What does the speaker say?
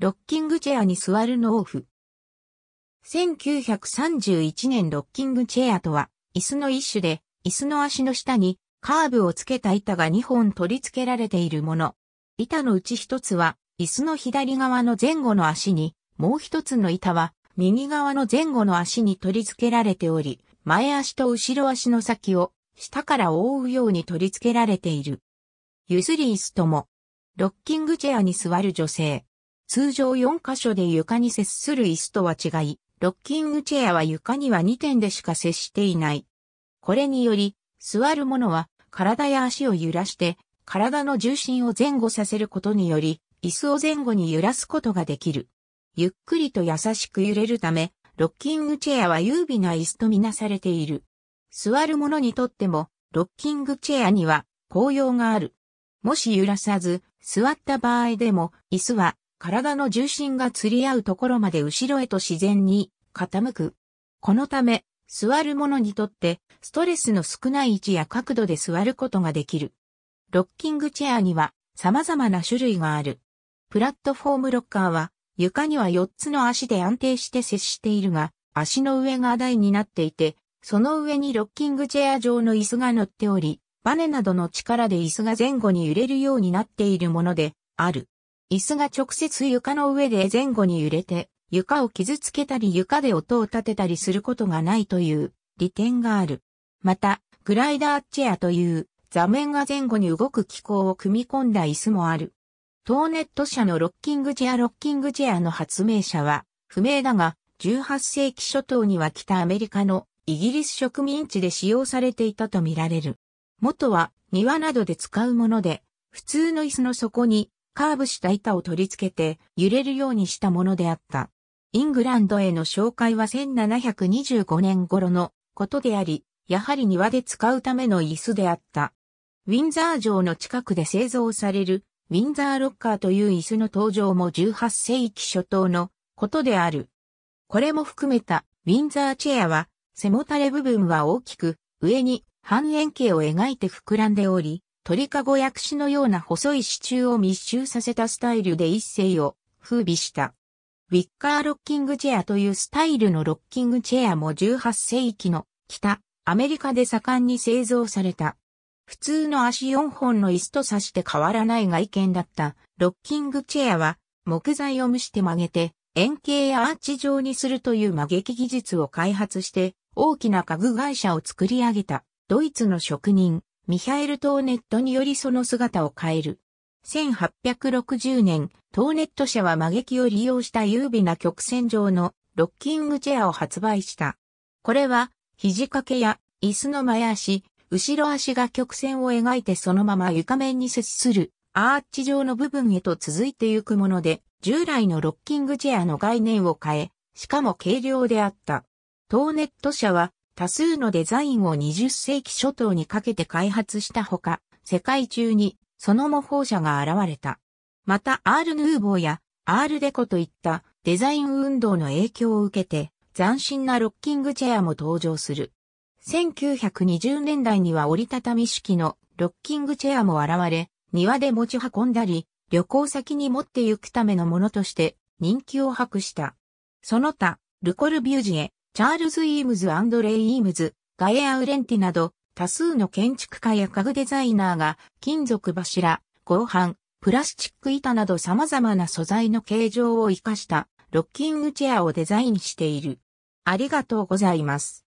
ロッキングチェアに座るのオフ。1931年ロッキングチェアとは、椅子の一種で、椅子の足の下にカーブをつけた板が2本取り付けられているもの。板のうち1つは、椅子の左側の前後の足に、もう1つの板は、右側の前後の足に取り付けられており、前足と後ろ足の先を下から覆うように取り付けられている。ゆずり椅子とも、ロッキングチェアに座る女性。通常4箇所で床に接する椅子とは違い、ロッキングチェアは床には2点でしか接していない。これにより、座る者は体や足を揺らして、体の重心を前後させることにより、椅子を前後に揺らすことができる。ゆっくりと優しく揺れるため、ロッキングチェアは優美な椅子とみなされている。座る者にとっても、ロッキングチェアには効用がある。もし揺らさず、座った場合でも、椅子は体の重心が釣り合うところまで後ろへと自然に傾く。このため、座る者にとってストレスの少ない位置や角度で座ることができる。ロッキングチェアには様々な種類がある。プラットフォームロッカーは床には4つの足で安定して接しているが、足の上が台になっていて、その上にロッキングチェア状の椅子が乗っており、バネなどの力で椅子が前後に揺れるようになっているものである。椅子が直接床の上で前後に揺れて、床を傷つけたり床で音を立てたりすることがないという利点がある。また、グライダーチェアという座面が前後に動く機構を組み込んだ椅子もある。トーネット社のロッキングチェアロッキングチェアの発明者は不明だが、18世紀初頭には北アメリカのイギリス植民地で使用されていたとみられる。元は庭などで使うもので、普通の椅子の底にカーブした板を取り付けて揺れるようにしたものであった。イングランドへの紹介は1725年頃のことであり、やはり庭で使うための椅子であった。ウィンザー城の近くで製造されるウィンザーロッカーという椅子の登場も18世紀初頭のことである。これも含めたウィンザーチェアは背もたれ部分は大きく上に半円形を描いて膨らんでおり、鳥かご薬師のような細い支柱を密集させたスタイルで一世を風靡した。ウィッカーロッキングチェアというスタイルのロッキングチェアも18世紀の北アメリカで盛んに製造された。普通の足4本の椅子と差して変わらない外見だったロッキングチェアは木材を蒸して曲げて円形やアーチ状にするという曲劇技術を開発して大きな家具会社を作り上げたドイツの職人ミハエル・トーネットによりその姿を変える。1860年、トーネット社は曲劇を利用した優美な曲線上のロッキングチェアを発売した。これは、肘掛けや椅子の前足、後ろ足が曲線を描いてそのまま床面に接するアーチ状の部分へと続いてゆくもので、従来のロッキングチェアの概念を変え、しかも軽量であった。トーネット社は多数のデザインを20世紀初頭にかけて開発したほか、世界中にその模倣者が現れた。また、アール・ヌーボーやアール・デコといったデザイン運動の影響を受けて、斬新なロッキングチェアも登場する。1920年代には折りたたみ式のロッキングチェアも現れ、庭で持ち運んだり、旅行先に持って行くためのものとして人気を博した。その他、ルコルビュージエ、チャールズ・イームズ・アンドレイ・イームズ、ガエア・ウレンティなど、多数の建築家や家具デザイナーが、金属柱、合板、プラスチック板など様々な素材の形状を活かした、ロッキングチェアをデザインしている。ありがとうございます。